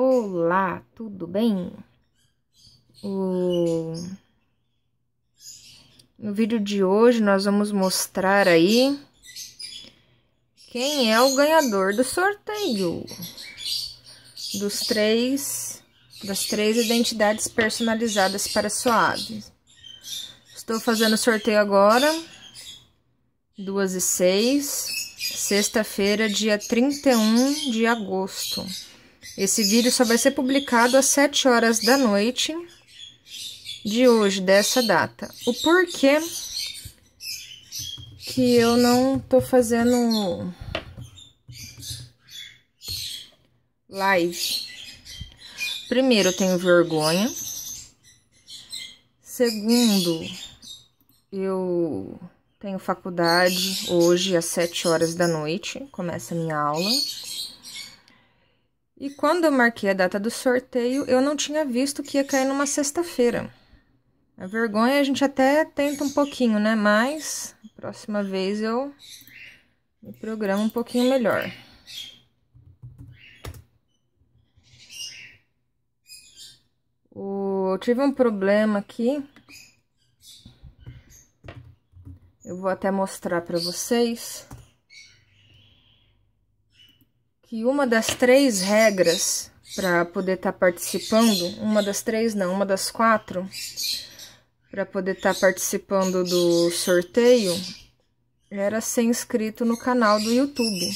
Olá, tudo bem? O... No vídeo de hoje nós vamos mostrar aí quem é o ganhador do sorteio dos três das três identidades personalizadas para sua ave. Estou fazendo sorteio agora, duas e seis, sexta-feira, dia 31 de agosto. Esse vídeo só vai ser publicado às 7 horas da noite de hoje, dessa data. O porquê que eu não tô fazendo live. Primeiro, eu tenho vergonha. Segundo, eu tenho faculdade hoje às 7 horas da noite, começa a minha aula. E quando eu marquei a data do sorteio, eu não tinha visto que ia cair numa sexta-feira. A vergonha a gente até tenta um pouquinho, né? Mas próxima vez eu me programo um pouquinho melhor. O, eu tive um problema aqui. Eu vou até mostrar para vocês que uma das três regras para poder estar tá participando, uma das três não, uma das quatro, para poder estar tá participando do sorteio, era ser inscrito no canal do YouTube.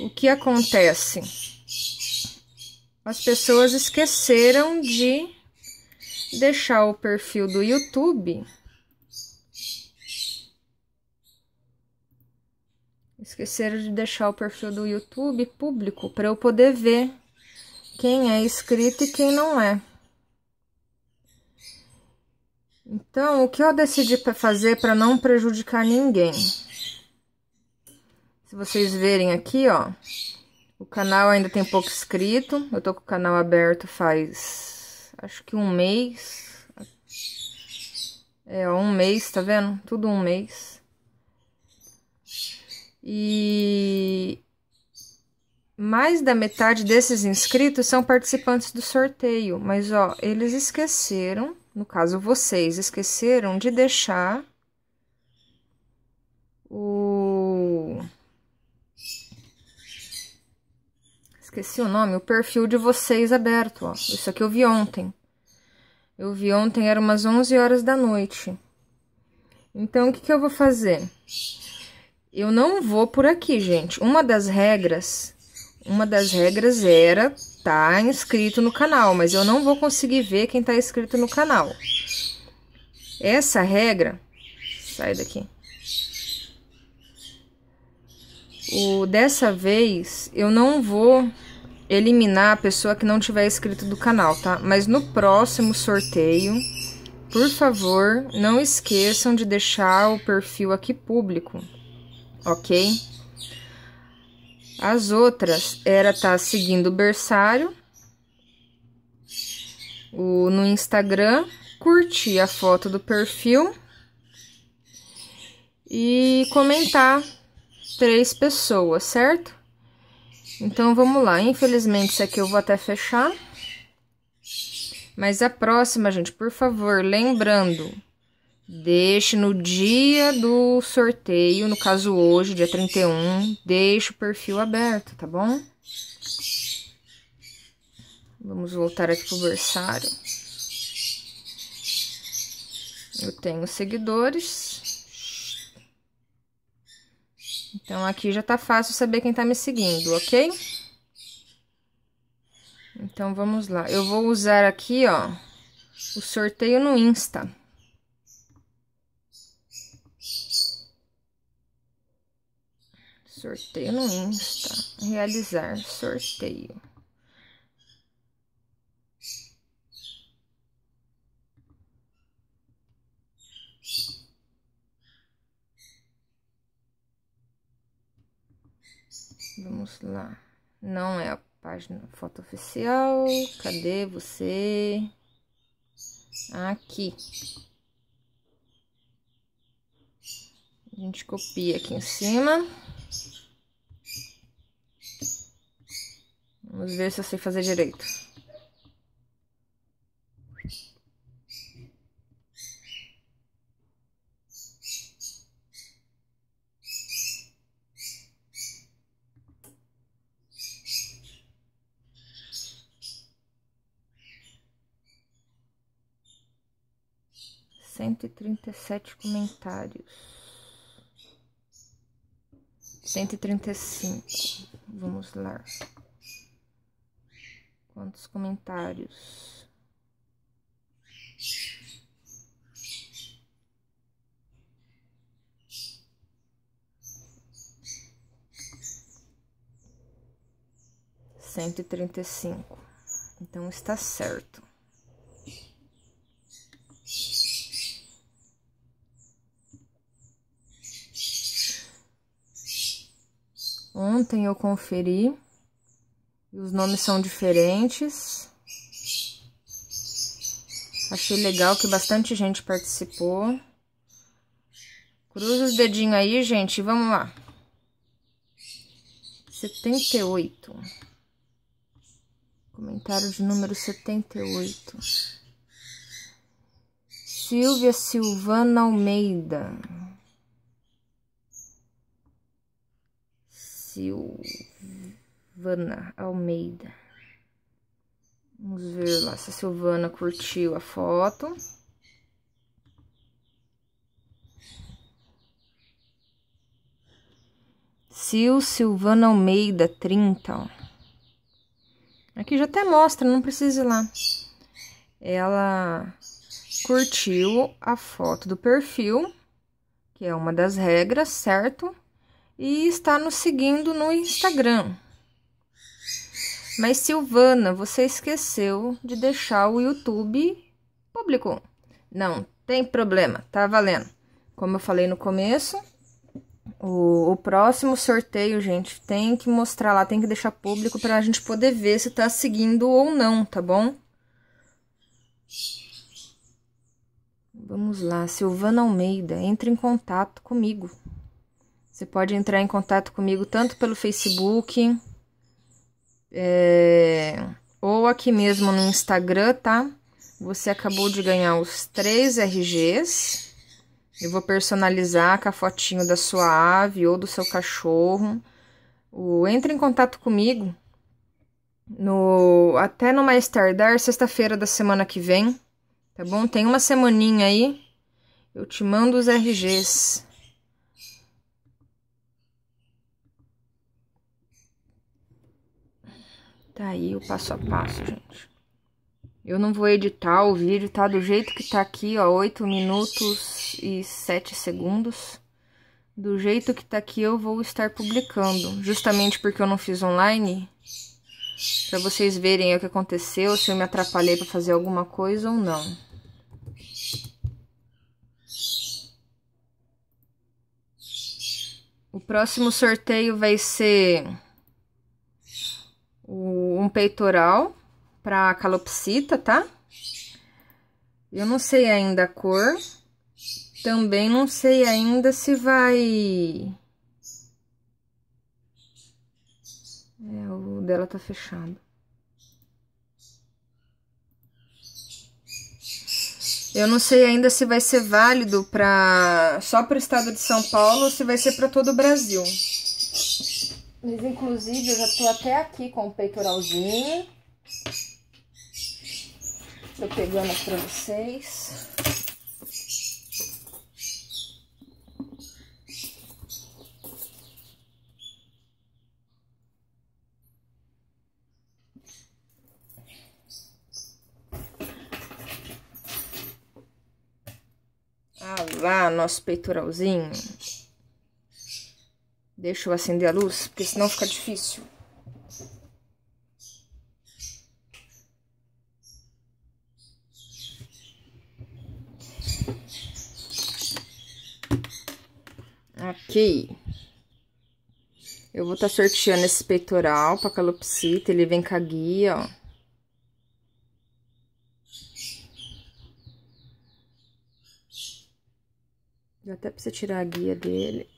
O que acontece? As pessoas esqueceram de deixar o perfil do YouTube Esqueceram de deixar o perfil do YouTube público para eu poder ver quem é inscrito e quem não é. Então, o que eu decidi fazer para não prejudicar ninguém? Se vocês verem aqui, ó, o canal ainda tem pouco inscrito. Eu tô com o canal aberto faz, acho que um mês. É, um mês, tá vendo? Tudo um mês. E mais da metade desses inscritos são participantes do sorteio, mas ó, eles esqueceram, no caso vocês esqueceram de deixar o esqueci o nome, o perfil de vocês aberto, ó. Isso aqui eu vi ontem. Eu vi ontem, era umas 11 horas da noite. Então, o que, que eu vou fazer? Eu não vou por aqui, gente. Uma das regras, uma das regras era tá inscrito no canal, mas eu não vou conseguir ver quem tá inscrito no canal. Essa regra, sai daqui. O, dessa vez, eu não vou eliminar a pessoa que não tiver inscrito do canal, tá? Mas no próximo sorteio, por favor, não esqueçam de deixar o perfil aqui público ok? As outras era tá seguindo o berçário, o, no Instagram, curtir a foto do perfil e comentar três pessoas, certo? Então, vamos lá. Infelizmente, isso aqui eu vou até fechar. Mas a próxima, gente, por favor, lembrando Deixe no dia do sorteio, no caso hoje, dia 31, deixe o perfil aberto, tá bom? Vamos voltar aqui pro berçário. Eu tenho seguidores. Então aqui já tá fácil saber quem tá me seguindo, ok? Então vamos lá. Eu vou usar aqui, ó, o sorteio no Insta. sorteio no Insta, realizar sorteio. Vamos lá. Não é a página foto oficial. Cadê você? Aqui. A gente copia aqui em cima. Vamos ver se eu sei fazer direito. Cento e trinta e sete comentários. Cento e e trinta cinco. Vamos lá. Quantos comentários? Cento e trinta e cinco. Então está certo. Ontem eu conferi os nomes são diferentes. Achei legal que bastante gente participou. Cruza os dedinhos aí, gente. Vamos lá. 78. Comentário de número 78. Silvia Silvana Almeida. Silvia. Silvana Almeida. Vamos ver lá se a Silvana curtiu a foto. Sil Silvana Almeida, 30, Aqui já até mostra, não precisa ir lá. Ela curtiu a foto do perfil, que é uma das regras, certo? E está nos seguindo no Instagram. Mas Silvana, você esqueceu de deixar o YouTube público. Não, tem problema, tá valendo. Como eu falei no começo, o, o, próximo sorteio, gente, tem que mostrar lá, tem que deixar público pra gente poder ver se tá seguindo ou não, tá bom? Vamos lá, Silvana Almeida, entre em contato comigo. Você pode entrar em contato comigo tanto pelo Facebook é, ou aqui mesmo no Instagram, tá? Você acabou de ganhar os três RGs. Eu vou personalizar com a fotinho da sua ave ou do seu cachorro. O, entre em contato comigo no até no mais tardar sexta-feira da semana que vem, tá bom? Tem uma semaninha aí. Eu te mando os RGs. Tá aí o passo a passo, gente. Eu não vou editar, o vídeo tá do jeito que tá aqui, ó, 8 minutos e 7 segundos. Do jeito que tá aqui eu vou estar publicando, justamente porque eu não fiz online, para vocês verem o que aconteceu, se eu me atrapalhei para fazer alguma coisa ou não. O próximo sorteio vai ser um peitoral para calopsita, tá? Eu não sei ainda a cor. Também não sei ainda se vai... É, o dela tá fechado. Eu não sei ainda se vai ser válido para só para o estado de São Paulo ou se vai ser para todo o Brasil. Mas, inclusive, eu já tô até aqui com o peitoralzinho. Tô pegando aqui pra vocês. Ah lá, nosso peitoralzinho. Deixa eu acender a luz, porque senão fica difícil. Aqui. Eu vou estar tá sorteando esse peitoral a calopsita, ele vem com a guia, ó. Eu até precisa tirar a guia dele.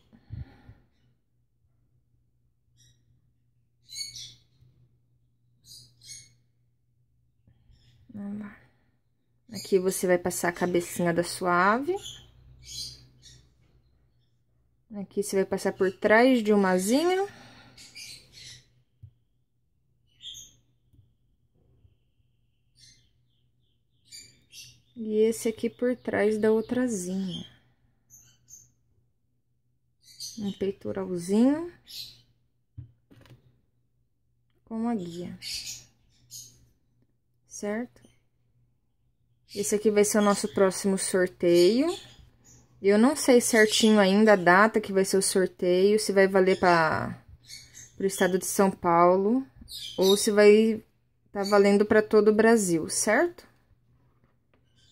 Aqui você vai passar a cabecinha da sua ave. Aqui você vai passar por trás de uma asinha. E esse aqui por trás da outra asinha. Um peitoralzinho. Com a guia certo? Esse aqui vai ser o nosso próximo sorteio. Eu não sei certinho ainda a data que vai ser o sorteio, se vai valer para o estado de São Paulo ou se vai tá valendo para todo o Brasil, certo?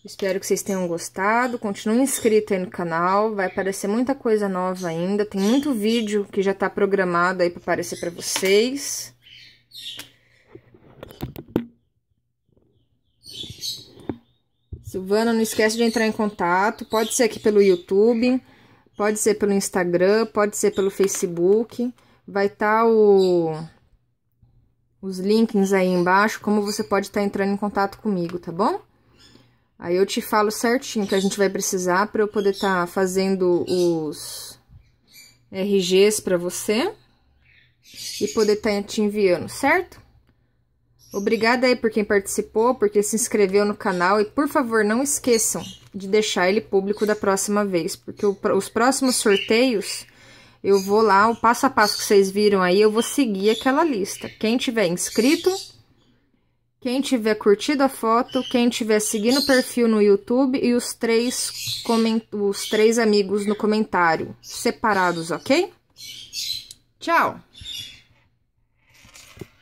Espero que vocês tenham gostado. Continue inscrito aí no canal, vai aparecer muita coisa nova ainda. Tem muito vídeo que já tá programado aí para aparecer para vocês. Silvana, não esquece de entrar em contato. Pode ser aqui pelo YouTube, pode ser pelo Instagram, pode ser pelo Facebook. Vai estar tá os links aí embaixo, como você pode estar tá entrando em contato comigo, tá bom? Aí eu te falo certinho que a gente vai precisar para eu poder estar tá fazendo os RGs para você e poder estar tá te enviando, certo? Obrigada aí por quem participou, por quem se inscreveu no canal e por favor não esqueçam de deixar ele público da próxima vez, porque o, os próximos sorteios eu vou lá, o passo a passo que vocês viram aí, eu vou seguir aquela lista. Quem tiver inscrito, quem tiver curtido a foto, quem tiver seguindo o perfil no YouTube e os três, os três amigos no comentário, separados, ok? Tchau!